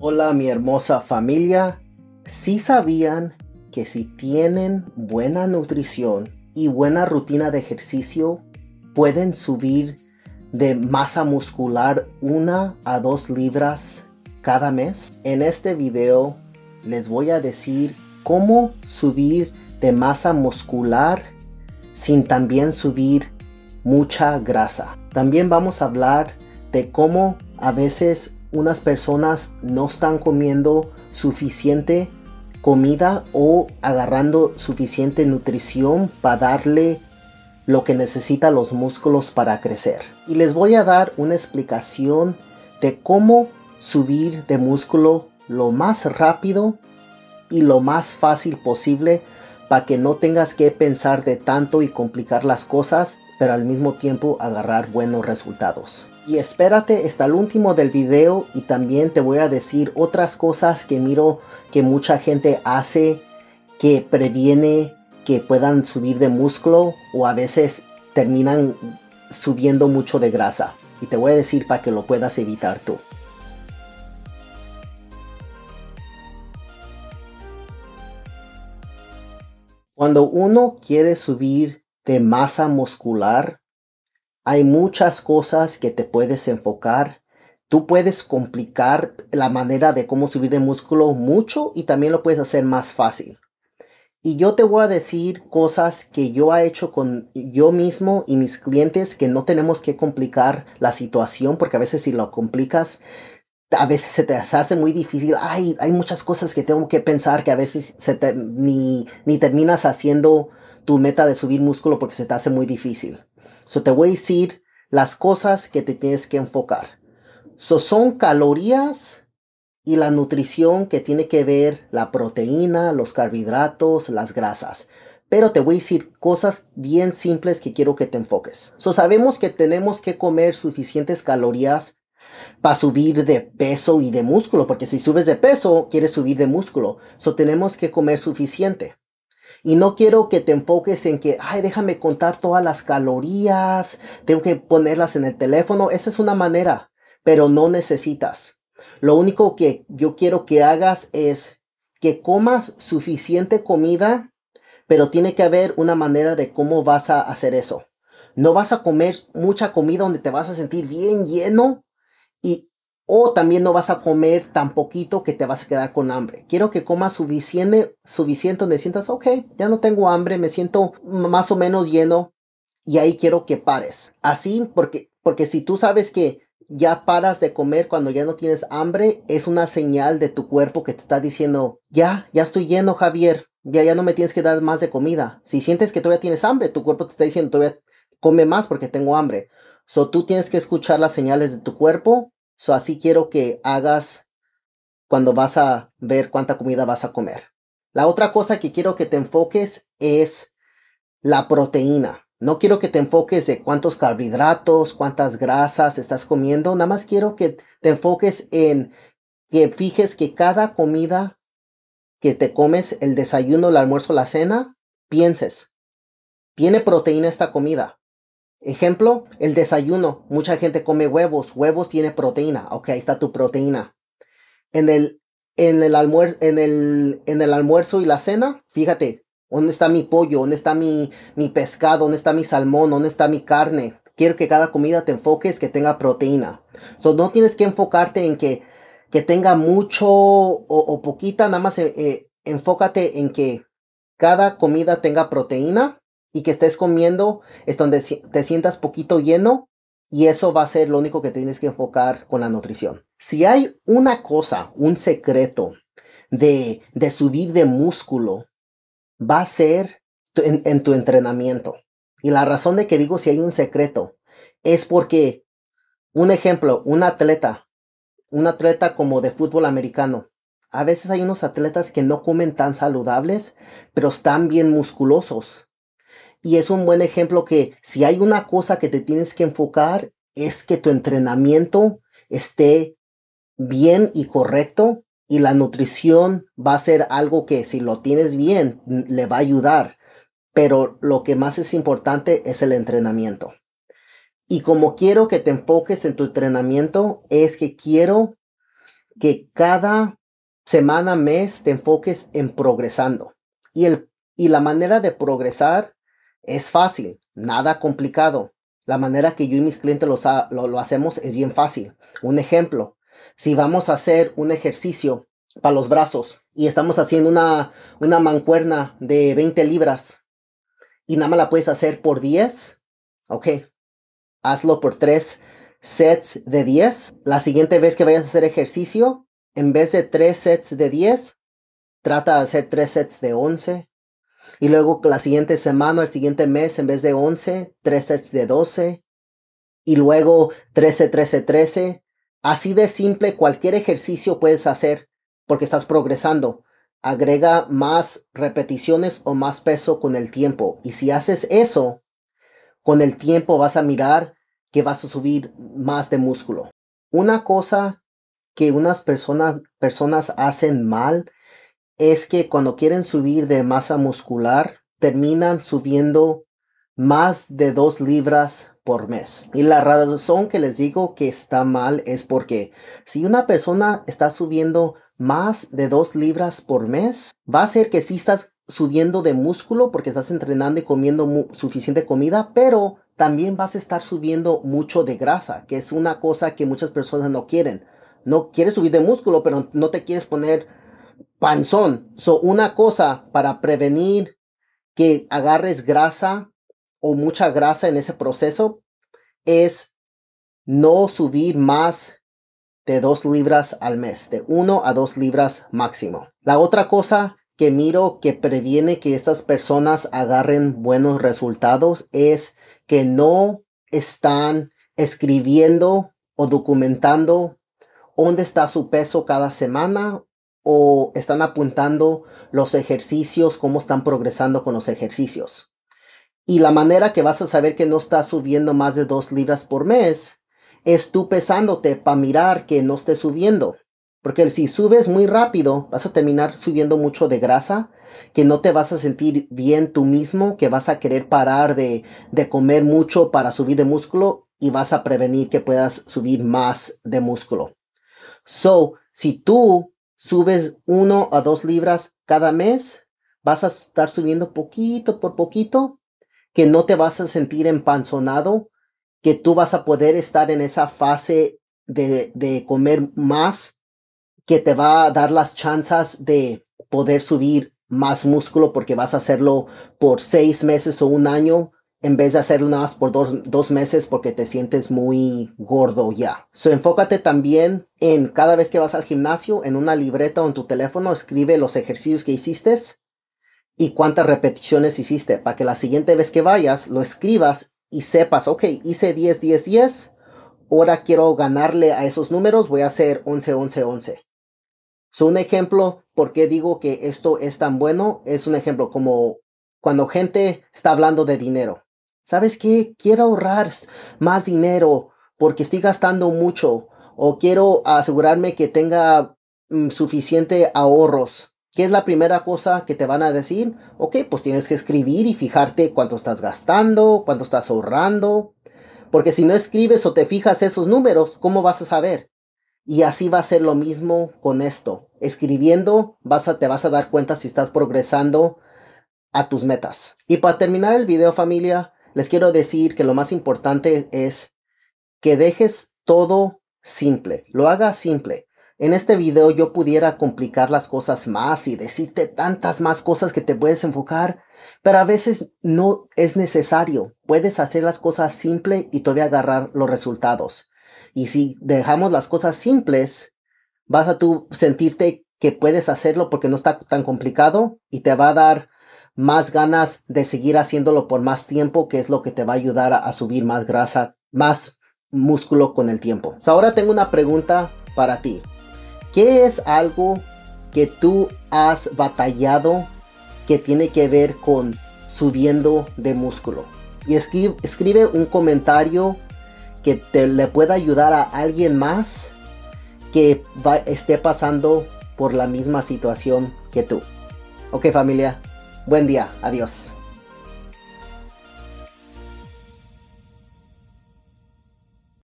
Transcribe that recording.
Hola mi hermosa familia, si ¿Sí sabían que si tienen buena nutrición y buena rutina de ejercicio, pueden subir de masa muscular una a dos libras cada mes. En este video les voy a decir cómo subir de masa muscular sin también subir mucha grasa. También vamos a hablar de cómo a veces unas personas no están comiendo suficiente comida o agarrando suficiente nutrición para darle lo que necesita los músculos para crecer. Y les voy a dar una explicación de cómo subir de músculo lo más rápido y lo más fácil posible para que no tengas que pensar de tanto y complicar las cosas pero al mismo tiempo agarrar buenos resultados. Y espérate hasta el último del video y también te voy a decir otras cosas que miro que mucha gente hace que previene que puedan subir de músculo o a veces terminan subiendo mucho de grasa. Y te voy a decir para que lo puedas evitar tú. Cuando uno quiere subir de masa muscular. Hay muchas cosas que te puedes enfocar. Tú puedes complicar la manera de cómo subir de músculo mucho y también lo puedes hacer más fácil. Y yo te voy a decir cosas que yo he hecho con yo mismo y mis clientes que no tenemos que complicar la situación porque a veces si lo complicas, a veces se te hace muy difícil. Ay, hay muchas cosas que tengo que pensar que a veces se te, ni, ni terminas haciendo tu meta de subir músculo porque se te hace muy difícil. So te voy a decir las cosas que te tienes que enfocar. So son calorías y la nutrición que tiene que ver la proteína, los carbohidratos, las grasas. Pero te voy a decir cosas bien simples que quiero que te enfoques. So sabemos que tenemos que comer suficientes calorías para subir de peso y de músculo, porque si subes de peso, quieres subir de músculo. So tenemos que comer suficiente. Y no quiero que te enfoques en que, ay, déjame contar todas las calorías, tengo que ponerlas en el teléfono. Esa es una manera, pero no necesitas. Lo único que yo quiero que hagas es que comas suficiente comida, pero tiene que haber una manera de cómo vas a hacer eso. No vas a comer mucha comida donde te vas a sentir bien lleno y, o también no vas a comer tan poquito que te vas a quedar con hambre. Quiero que comas suficiente, suficiente donde sientas, ok, ya no tengo hambre, me siento más o menos lleno y ahí quiero que pares. Así, porque, porque si tú sabes que ya paras de comer cuando ya no tienes hambre, es una señal de tu cuerpo que te está diciendo, ya, ya estoy lleno, Javier, ya, ya no me tienes que dar más de comida. Si sientes que todavía tienes hambre, tu cuerpo te está diciendo, todavía come más porque tengo hambre. So tú tienes que escuchar las señales de tu cuerpo así quiero que hagas cuando vas a ver cuánta comida vas a comer. La otra cosa que quiero que te enfoques es la proteína. No quiero que te enfoques de cuántos carbohidratos, cuántas grasas estás comiendo. Nada más quiero que te enfoques en que fijes que cada comida que te comes, el desayuno, el almuerzo, la cena, pienses, ¿tiene proteína esta comida? Ejemplo, el desayuno. Mucha gente come huevos. Huevos tiene proteína. Ok, ahí está tu proteína. En el, en el, en el, en el almuerzo y la cena, fíjate, ¿dónde está mi pollo? ¿Dónde está mi, mi pescado? ¿Dónde está mi salmón? ¿Dónde está mi carne? Quiero que cada comida te enfoques que tenga proteína. So, no tienes que enfocarte en que, que tenga mucho o, poquita, nada más eh, eh, enfócate en que cada comida tenga proteína y que estés comiendo, es donde te sientas poquito lleno y eso va a ser lo único que tienes que enfocar con la nutrición. Si hay una cosa, un secreto de, de subir de músculo, va a ser en tu entrenamiento. Y la razón de que digo si hay un secreto es porque, un ejemplo, un atleta, un atleta como de fútbol americano, a veces hay unos atletas que no comen tan saludables, pero están bien musculosos. Y es un buen ejemplo que si hay una cosa que te tienes que enfocar es que tu entrenamiento esté bien y correcto y la nutrición va a ser algo que si lo tienes bien le va a ayudar. Pero lo que más es importante es el entrenamiento. Y como quiero que te enfoques en tu entrenamiento, es que quiero que cada semana, mes, te enfoques en progresando. Y, el, y la manera de progresar es fácil, nada complicado. La manera que yo y mis clientes lo, hacemos es bien fácil. Un ejemplo, si vamos a hacer un ejercicio para los brazos y estamos haciendo una, una mancuerna de 20 libras y nada más la puedes hacer por 10, ok, hazlo por 3 sets de 10. La siguiente vez que vayas a hacer ejercicio, en vez de 3 sets de 10, trata de hacer 3 sets de 11, y luego la siguiente semana, el siguiente mes, en vez de 11, 3 sets de 12. Y luego 13, 13, 13. Así de simple, cualquier ejercicio puedes hacer porque estás progresando. Agrega más repeticiones o más peso con el tiempo. Y si haces eso, con el tiempo vas a mirar que vas a subir más de músculo. Una cosa que unas personas, personas hacen mal es que cuando quieren subir de masa muscular, terminan subiendo más de dos libras por mes. Y la razón que les digo que está mal es porque si una persona está subiendo más de dos libras por mes, va a ser que sí estás subiendo de músculo porque estás entrenando y comiendo suficiente comida, pero también vas a estar subiendo mucho de grasa, que es una cosa que muchas personas no quieren. No quieres subir de músculo, pero no te quieres poner panzón. So, una cosa para prevenir que agarres grasa o mucha grasa en ese proceso es no subir más de dos libras al mes, de uno a dos libras máximo. La otra cosa que miro que previene que estas personas agarren buenos resultados es que no están escribiendo o documentando dónde está su peso cada semana o están apuntando los ejercicios, cómo están progresando con los ejercicios. Y la manera que vas a saber que no estás subiendo más de dos libras por mes es tú pesándote para mirar que no estés subiendo. Porque si subes muy rápido, vas a terminar subiendo mucho de grasa, que no te vas a sentir bien tú mismo, que vas a querer parar de, de comer mucho para subir de músculo y vas a prevenir que puedas subir más de músculo. So, si tú subes uno a dos libras cada mes, vas a estar subiendo poquito por poquito, que no te vas a sentir empanzonado, que tú vas a poder estar en esa fase de, de comer más, que te va a dar las chances de poder subir más músculo porque vas a hacerlo por seis meses o un año en vez de hacer unas por dos, dos, meses porque te sientes muy gordo ya. So, enfócate también en cada vez que vas al gimnasio, en una libreta o en tu teléfono, escribe los ejercicios que hiciste y cuántas repeticiones hiciste para que la siguiente vez que vayas lo escribas y sepas, ok, hice 10, 10, 10, ahora quiero ganarle a esos números, voy a hacer 11, 11, 11. So, un ejemplo, ¿por qué digo que esto es tan bueno? Es un ejemplo como cuando gente está hablando de dinero ¿Sabes qué? Quiero ahorrar más dinero porque estoy gastando mucho o quiero asegurarme que tenga mm, suficiente ahorros. ¿Qué es la primera cosa que te van a decir? Ok, pues tienes que escribir y fijarte cuánto estás gastando, cuánto estás ahorrando. Porque si no escribes o te fijas esos números, ¿cómo vas a saber? Y así va a ser lo mismo con esto. Escribiendo vas te vas a dar cuenta si estás progresando a tus metas. Y para terminar el video familia, les quiero decir que lo más importante es que dejes todo simple, lo hagas simple. En este video yo pudiera complicar las cosas más y decirte tantas más cosas que te puedes enfocar, pero a veces no es necesario. Puedes hacer las cosas simple y todavía agarrar los resultados. Y si dejamos las cosas simples, vas a tú sentirte que puedes hacerlo porque no está tan complicado y te va a dar más ganas de seguir haciéndolo por más tiempo, que es lo que te va a ayudar a, subir más grasa, más músculo con el tiempo. ahora tengo una pregunta para ti. ¿Qué es algo que tú has batallado que tiene que ver con subiendo de músculo? Y escribe, un comentario que te, le pueda ayudar a alguien más que esté pasando por la misma situación que tú. Ok familia, Buen día, adiós.